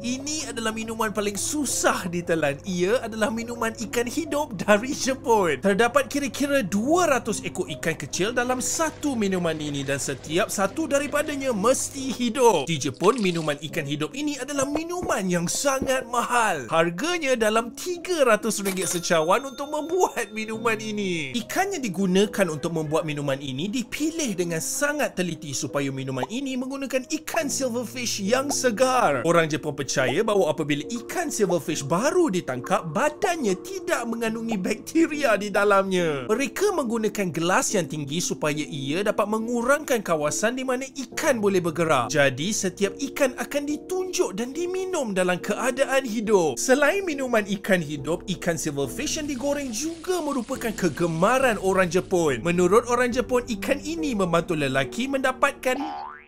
Ini adalah minuman paling susah ditelan. Ia adalah minuman ikan hidup dari Jepun. Terdapat kira-kira 200 ekor ikan kecil dalam satu minuman ini dan setiap satu daripadanya mesti hidup. Di Jepun, minuman ikan hidup ini adalah minuman yang sangat mahal. Harganya dalam RM300 secawan untuk membuat minuman ini. Ikan yang digunakan untuk membuat minuman ini dipilih dengan sangat teliti supaya minuman ini menggunakan ikan silverfish yang segar. Orang Jepun percaya bahawa apabila ikan silverfish baru ditangkap, badannya tidak mengandungi bakteria di dalamnya. Mereka menggunakan gelas yang tinggi supaya ia dapat mengurangkan kawasan di mana ikan boleh bergerak. Jadi, setiap ikan akan ditunjuk dan diminum dalam keadaan hidup. Selain minuman ikan hidup, ikan silverfish yang digoreng juga merupakan kegemaran orang Jepun. Menurut orang Jepun, ikan ini membantu lelaki mendapatkan